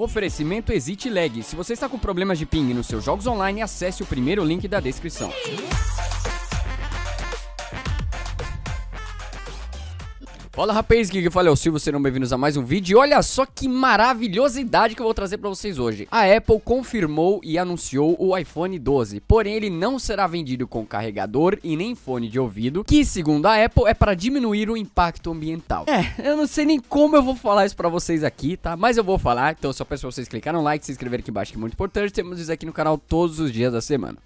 Oferecimento Exit Lag. Se você está com problemas de ping nos seus jogos online, acesse o primeiro link da descrição. Fala rapaz, que eu falei é o Silvio, sejam bem-vindos a mais um vídeo E olha só que maravilhosidade que eu vou trazer pra vocês hoje A Apple confirmou e anunciou o iPhone 12 Porém ele não será vendido com carregador e nem fone de ouvido Que segundo a Apple é para diminuir o impacto ambiental É, eu não sei nem como eu vou falar isso pra vocês aqui, tá? Mas eu vou falar, então só peço pra vocês clicar no like, se inscrever aqui embaixo que é muito importante Temos isso aqui no canal todos os dias da semana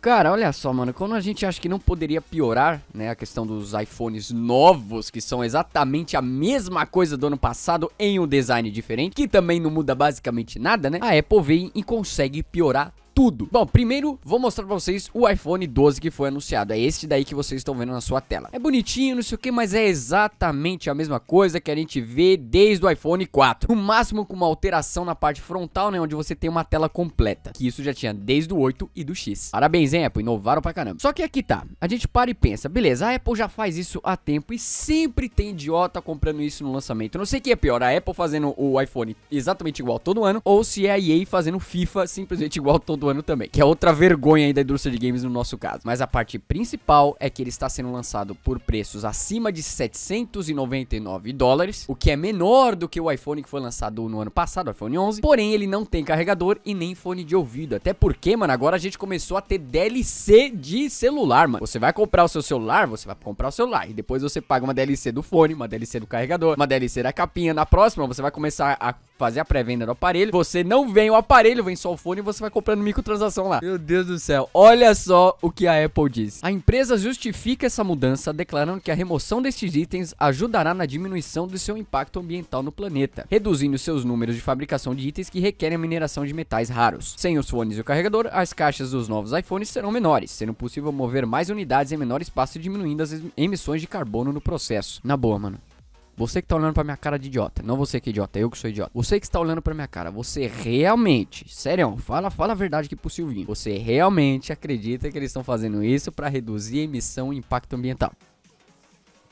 Cara, olha só, mano, quando a gente acha que não poderia piorar, né, a questão dos iPhones novos, que são exatamente a mesma coisa do ano passado em um design diferente, que também não muda basicamente nada, né, a Apple vem e consegue piorar tudo. Bom, primeiro vou mostrar pra vocês o iPhone 12 que foi anunciado. É este daí que vocês estão vendo na sua tela. É bonitinho, não sei o que, mas é exatamente a mesma coisa que a gente vê desde o iPhone 4. No máximo com uma alteração na parte frontal, né, onde você tem uma tela completa. Que isso já tinha desde o 8 e do X. Parabéns, hein, Apple? Inovaram pra caramba. Só que aqui tá. A gente para e pensa, beleza, a Apple já faz isso há tempo e sempre tem idiota comprando isso no lançamento. não sei o que é pior, a Apple fazendo o iPhone exatamente igual todo ano ou se é a EA fazendo FIFA simplesmente igual todo ano ano também, que é outra vergonha aí da indústria de games no nosso caso. Mas a parte principal é que ele está sendo lançado por preços acima de 799 dólares, o que é menor do que o iPhone que foi lançado no ano passado, o iPhone 11. Porém, ele não tem carregador e nem fone de ouvido. Até porque, mano, agora a gente começou a ter DLC de celular, mano. Você vai comprar o seu celular, você vai comprar o celular e depois você paga uma DLC do fone, uma DLC do carregador, uma DLC da capinha. Na próxima, você vai começar a fazer a pré-venda do aparelho. Você não vem o aparelho, vem só o fone e você vai comprando micro microtransação lá. Meu Deus do céu. Olha só o que a Apple diz. A empresa justifica essa mudança declarando que a remoção destes itens ajudará na diminuição do seu impacto ambiental no planeta, reduzindo seus números de fabricação de itens que requerem a mineração de metais raros. Sem os fones e o carregador, as caixas dos novos iPhones serão menores, sendo possível mover mais unidades em menor espaço e diminuindo as emissões de carbono no processo. Na boa, mano. Você que tá olhando pra minha cara de idiota. Não você que é idiota, eu que sou idiota. Você que está olhando pra minha cara, você realmente, sério, fala, fala a verdade aqui pro Silvinho. Você realmente acredita que eles estão fazendo isso para reduzir a emissão e impacto ambiental?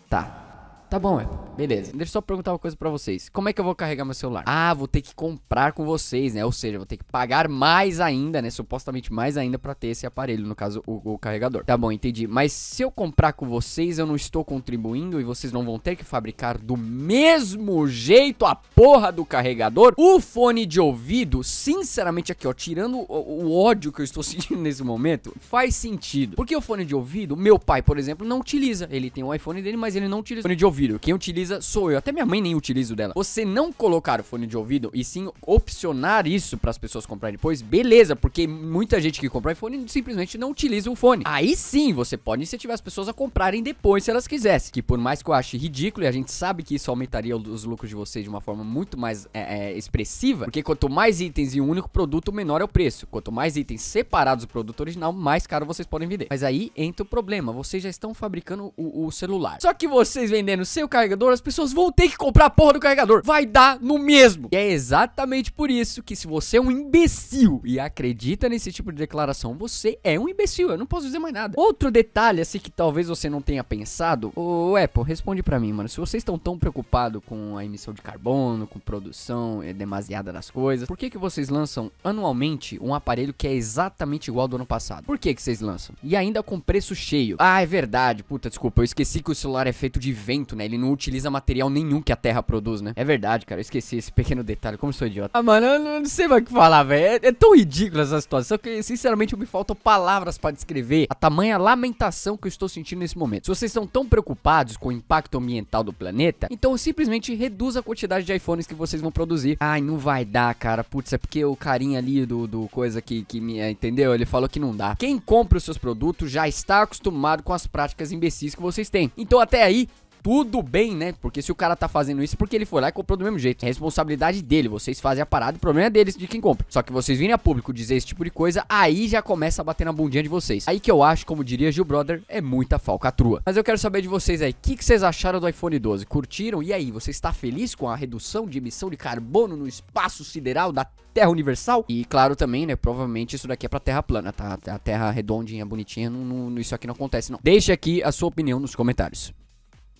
Tá. Tá bom, Apple. Beleza. Deixa eu só perguntar uma coisa para vocês. Como é que eu vou carregar meu celular? Ah, vou ter que comprar com vocês, né? Ou seja, vou ter que pagar mais ainda, né? Supostamente mais ainda para ter esse aparelho, no caso, o, o, carregador. Tá bom, entendi. Mas se eu comprar com vocês, eu não estou contribuindo e vocês não vão ter que fabricar do mesmo jeito a porra do carregador? O fone de ouvido, sinceramente aqui, ó, tirando o, o ódio que eu estou sentindo nesse momento, faz sentido. Porque o fone de ouvido, meu pai, por exemplo, não utiliza. Ele tem o um iPhone dele, mas ele não utiliza o fone de ouvido ouvido. Quem utiliza sou eu. Até minha mãe nem utiliza o dela. Você não colocar o fone de ouvido e sim opcionar isso para as pessoas comprarem depois, beleza, porque muita gente que compra iPhone simplesmente não utiliza o fone. Aí sim, você pode incentivar as pessoas a comprarem depois se elas quisessem. Que por mais que eu ache ridículo, e a gente sabe que isso aumentaria os lucros de vocês de uma forma muito mais é, é, expressiva, porque quanto mais itens em um único produto, menor é o preço. Quanto mais itens separados do produto original, mais caro vocês podem vender. Mas aí entra o problema, vocês já estão fabricando o, o celular. Só que vocês vendendo sem o carregador, as pessoas vão ter que comprar a porra do carregador. Vai dar no mesmo. E é exatamente por isso que se você é um imbecil e acredita nesse tipo de declaração, você é um imbecil. Eu não posso dizer mais nada. Outro detalhe, assim, que talvez você não tenha pensado. o Apple, responde para mim, mano. Se vocês estão tão preocupados com a emissão de carbono, com produção é demasiada das coisas, por que que vocês lançam anualmente um aparelho que é exatamente igual ao do ano passado? Por que que vocês lançam? E ainda com preço cheio. Ah, é verdade. Puta, desculpa. Eu esqueci que o celular é feito de vento, né? Ele não utiliza material nenhum que a Terra produz, né? É verdade, cara. Eu esqueci esse pequeno detalhe. Como sou idiota. Ah, mano, eu não sei mais o que falar, velho. É, é, tão ridícula essa situação que, sinceramente, me faltam palavras para descrever a tamanha lamentação que eu estou sentindo nesse momento. Se vocês estão tão preocupados com o impacto ambiental do planeta, então simplesmente reduz a quantidade de iPhones que vocês vão produzir. Ai, não vai dar, cara. Putz, é porque o carinha ali do, do coisa que, que me. É, entendeu? Ele falou que não dá. Quem compra os seus produtos já está acostumado com as práticas imbecis que vocês têm. Então, até aí, tudo bem, né? Porque se o cara tá fazendo isso, porque ele foi lá e comprou do mesmo jeito. É responsabilidade dele. Vocês fazem a parada, o problema é deles, de quem compra. Só que vocês virem a público dizer esse tipo de coisa, aí já começa a bater na bundinha de vocês. Aí que eu acho, como diria Gil Brother, é muita falcatrua. Mas eu quero saber de vocês aí, o que, que vocês acharam do iPhone 12? Curtiram? E aí, você está feliz com a redução de emissão de carbono no espaço sideral da Terra Universal? E claro também, né? Provavelmente isso daqui é pra Terra plana, tá? A Terra redondinha, bonitinha, não, não, isso aqui não acontece, não. Deixe aqui a sua opinião nos comentários.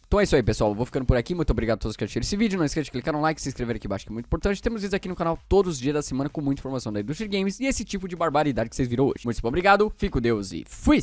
Então é isso aí, pessoal. vou ficando por aqui. Muito obrigado a todos que assistiram esse vídeo. Não esqueça de clicar no like, se inscrever aqui embaixo, que é muito importante. Temos vídeos aqui no canal todos os dias da semana com muita informação da indústria games e esse tipo de barbaridade que vocês viram hoje. Muito obrigado, fico Deus e fui!